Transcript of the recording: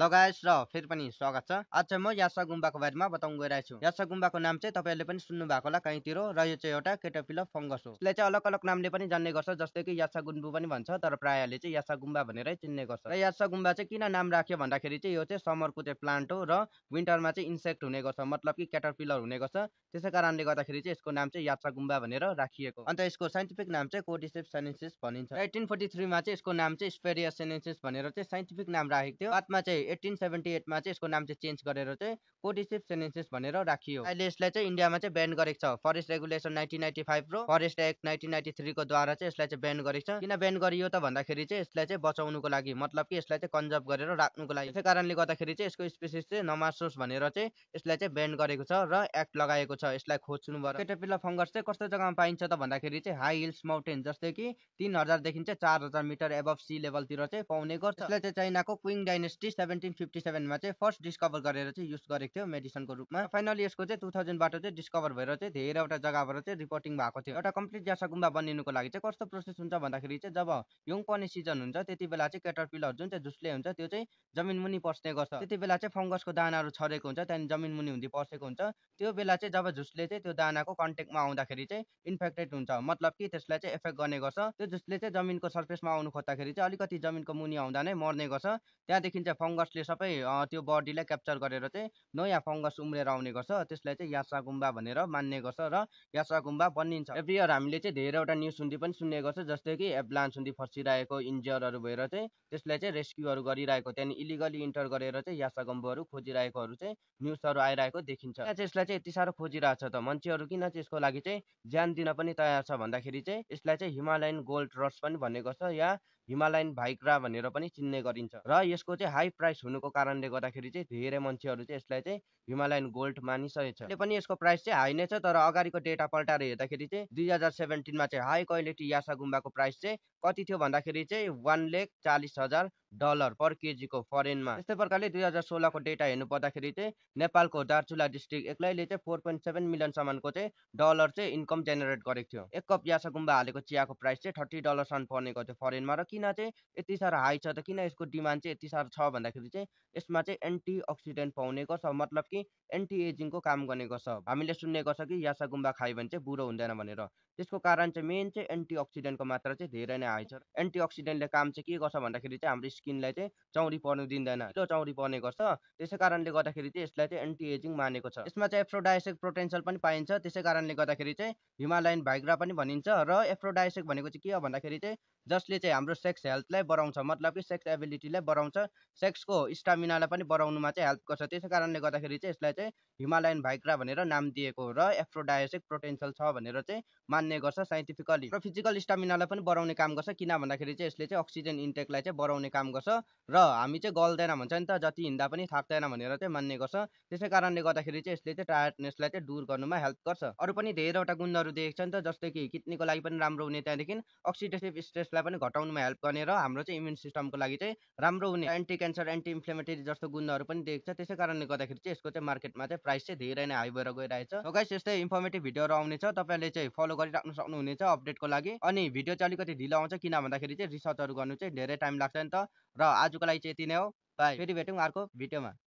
लगायत र फेरि पनि स्वागत छ आज चाहिँ म यासा गुम्बाको बारेमा बताउन गइरहेको छु यासा गुम्बाको नाम चाहिँ तपाईँहरूले पनि सुन्नु भएको होला कहीँतिर र यो चाहिँ एउटा केटोपिलो फङ्गस हो यसलाई चाहिँ अलग अलग नामले पनि जान्ने गर्छ जस्तै कि यासा गुम्बु पनि भन्छ तर प्रायःले चाहिँ यासा गुम्बा भनेरै चिन्ने गर्छ र यासा गुम्बा चाहिँ किन नाम राख्यो भन्दाखेरि चाहिँ यो चाहिँ समरको चाहिँ प्लान्ट हो र विन्टरमा चाहिँ इन्सेक्ट हुने गर्छ मतलब कि क्याटरपिलर हुने गर्छ त्यसै कारणले गर्दाखेरि चाहिँ यसको नाम चाहिँ यात्रा गुम्बा भनेर राखिएको अन्त यसको साइन्टिफिक नाम चाहिँ कोडिसेप सेनेसिस भनिन्छ एटिन फोर्टी थ्रीमा चाहिँ यसको नाम चाहिँ स्पेरिया सेनेसिस भनेर चाहिँ साइन्टिफिक नाम राखेको थियो बादमा चाहिँ चाहिँ एट्टिन सेभेन्टी एटमा चाहिँ यसको नाम चाहिँ चेन्ज गरेर चाहिँ कोटिसिप सेनेन्सिस भनेर राखियो अहिले यसलाई चाहिँ इन्डियामा चाहिँ ब्यान गरेको छ forest regulation nineteen ninety five र फरेस्ट एक्ट नाइन्टिन नाइन्टी थ्रीको द्वारा चाहिँ यसलाई चाहिँ ब्यान गरेको छ किन ब्यान गरियो त भन्दाखेरि चाहिँ यसलाई चाहिँ बचाउनुको लागि मतलब कि यसलाई चाहिँ कन्जर्भ गरेर राख्नुको लागि त्यही कारणले गर्दाखेरि चाहिँ यसको स्पेसिस चाहिँ नमासोस् भनेर चाहिँ यसलाई चाहिँ ब्यान गरेको छ र एक्ट लगाएको छ यसलाई खोज्नु भयो फङ्गस चाहिँ कस्तो जग्गामा पाइन्छ त भन्दाखेरि चाहिँ हाई हिल्स माउन्टेन जस्तै कि तिन हजारदेखि चाहिँ चार हजार मिटर एभ सी लेभलतिर चाहिँ पाउने गर्छ यसलाई चाहिँ चाइनाको Qing dynasty seven seventeen fifty सेभेनमा चाहिँ फर्स्ट डिस्कभर गरेर चाहिँ युज गरेको थियो मेडिसनको रूपमा फाइनली यसको चाहिँ टु थाउजन्डबाट चाहिँ डिस्कभर भएर चाहिँ धेरैवटा जग्गाबाट चाहिँ रिपोर्टिङ भएको थियो एउटा कम्प्लिट ज्यासा गुम्बा बनिनुको लागि चाहिँ कस्तो प्रोसेस हुन्छ भन्दाखेरि चाहिँ जब यङ पर्ने सिजन हुन्छ त्यति बेला चाहिँ केटरपिलर जुन चाहिँ झुसले हुन्छ त्यो चाहिँ जमिन मुनि पस्ने गर्छ त्यति बेला चाहिँ फङ्गसको दानाहरू छरेको हुन्छ त्यहाँदेखि जमिन मुनि हुँदै पसेको हुन्छ त्यो बेला चाहिँ जब झुसले चाहिँ त्यो दानाको कन्ट्याक्टमा आउँदाखेरि चाहिँ इन्फेक्टेड हुन्छ मतलब कि त्यसलाई चाहिँ इफेक्ट गर्ने गर्छ त्यो झुसले चाहिँ जमिनको सर्फेसमा आउनु खोज्दाखेरि चाहिँ अलिकति जमिनको मुनि आउँदा नै मर्ने गर्छ त्यहाँदेखि चाहिँ फङ्गस फङ्गसले सबै त्यो बडीलाई क्याप्चर गरेर चाहिँ नयाँ फङ्गस उम्रेर आउने गर्छ त्यसलाई चाहिँ यासा गुम्बा भनेर मान्ने गर्छ र यासा गुम्बा बनिन्छ एभ्री इयर हामीले चाहिँ धेरैवटा न्युज सुन्दी पनि सुन्ने गर्छ जस्तै कि एब्लान्स हुँदी फर्सिरहेको इन्जियरहरू भएर चाहिँ त्यसलाई चाहिँ रेस्क्युहरू गरिरहेको त्यहाँदेखि इलिगली इन्टर गरेर चाहिँ यासा गुम्बाहरू खोजिरहेकोहरू चाहिँ न्युजहरू आइरहेको देखिन्छ यसलाई चाहिँ यति साह्रो खोजिरहेको छ त मान्छेहरू किन चाहिँ यसको लागि चाहिँ ज्यान दिन पनि तयार छ भन्दाखेरि चाहिँ यसलाई चाहिँ हिमालयन गोल्ड रस पनि भन्ने गर्छ या हिमालयन भाइक्रा भनेर पनि चिन्ने गरिन्छ र यसको चाहिँ हाई प्राइस हुनुको कारणले गर्दाखेरि चाहिँ धेरै मान्छेहरू चाहिँ यसलाई चाहिँ हिमालयन गोल्ड मानिसकेछ छ पनि यसको प्राइस चाहिँ हाई नै छ तर अगाडिको डेटा पल्टाएर हेर्दाखेरि चाहिँ दुई हजार सेभेन्टिनमा चाहिँ हाई क्वालिटी यासा गुम्बाको प्राइस चाहिँ कति थियो भन्दाखेरि चाहिँ वान लेख चालिस हजार डलर पर केजीको फरेनमा त्यस्तै प्रकारले दुई हजार सोह्रको डेटा हेर्नु पर्दाखेरि चाहिँ नेपालको दार्चुला डिस्ट्रिक्ट एक्लैले चाहिँ फोर पोइन्ट सेभेन मिलियनसम्मको चाहिँ डलर चाहिँ इन्कम जेनेरेट गरेको थियो एक कप यासा गुम्बा हालेको चियाको प्राइस चाहिँ थर्टी डलरसम्म पर्ने गर्थ्यो फरेनमा र किन किन चाहिँ यति साह्रो हाई छ त किन यसको डिमान्ड चाहिँ यति साह्रो छ भन्दाखेरि चाहिँ यसमा चाहिँ एन्टी अक्सिडेन्ट पाउने गर्छ मतलब कि एन्टी एजिङको काम गर्ने गर्छ हामीले सुन्ने गर्छ कि यासा गुम्बा खायो भने चाहिँ बुढो हुँदैन भनेर त्यसको कारण चाहिँ मेन चाहिँ एन्टी अक्सिडेन्टको मात्रा चाहिँ धेरै नै हाई छ एन्टी अक्सिडेन्टले काम चाहिँ के गर्छ भन्दाखेरि चाहिँ हाम्रो स्किनलाई चाहिँ चौरी पर्नु दिँदैन त्यो चौरी पर्ने गर्छ त्यसै कारणले गर्दाखेरि चाहिँ यसलाई चाहिँ एन्टी एजिङ मानेको छ यसमा चाहिँ एफ्रोडाइसेक प्रोटेन्सियल पनि पाइन्छ त्यसै कारणले गर्दाखेरि चाहिँ हिमालयन भाइग्रा पनि भनिन्छ र एफ्रोडाइसेक भनेको चाहिँ के हो भन्दाखेरि चाहिँ जसले चाहिँ हाम्रो सेक्स हेल्थलाई बढाउँछ मतलब कि सेक्स एबिलिटीलाई बढाउँछ सेक्सको स्टामिनालाई पनि बढाउनुमा चाहिँ हेल्प गर्छ त्यसै कारणले गर्दाखेरि चाहिँ यसलाई चाहिँ हिमालयन भाइक्रा भनेर नाम दिएको र एफ्रोडायोसिक पोटेन्सियल छ भनेर चाहिँ मान्ने गर्छ साइन्टिफिकली र फिजिकल स्टामिनालाई पनि बढाउने काम गर्छ किन भन्दाखेरि चाहिँ यसले चाहिँ अक्सिजन इन्टेकलाई चाहिँ बढाउने काम गर्छ र हामी चाहिँ गल्दैन भन्छ नि त जति हिँड्दा पनि थाक्दैन भनेर चाहिँ मान्ने गर्छ त्यसै कारणले गर्दाखेरि चाहिँ यसले चाहिँ टायर्डनेसलाई चाहिँ दूर गर्नुमा हेल्प गर्छ अरू पनि धेरैवटा गुणहरू देखेको छ नि त जस्तै कि किडनीको लागि पनि राम्रो हुने त्यहाँदेखि अक्सिडेटिभ स्ट्रेस यसलाई पनि घटाउनुमा हेल्प गर्ने र हाम्रो चाहिँ इम्युन सिस्टमको लागि चाहिँ राम्रो हुने एन्टी क्यान्सर एन्टी इन्फ्लेमेटरी जस्तो गुणहरू पनि देख्छ त्यसै कारणले गर्दाखेरि चाहिँ यसको चाहिँ मार्केटमा चाहिँ प्राइस चाहिँ धेरै नै हाई भएर गइरहेछ गाइस यस्तै इन्फर्मेटिभ भिडियोहरू आउनेछ तपाईँले चाहिँ फलो गरिराख्नु सक्नुहुनेछ अपडेटको लागि अनि भिडियो चाहिँ अलिकति ढिलो आउँछ किन भन्दाखेरि चाहिँ रिसर्चहरू गर्नु चाहिँ धेरै टाइम लाग्छ नि त र आजको लागि चाहिँ यति नै हो बाई फेरि भेटौँ अर्को भिडियोमा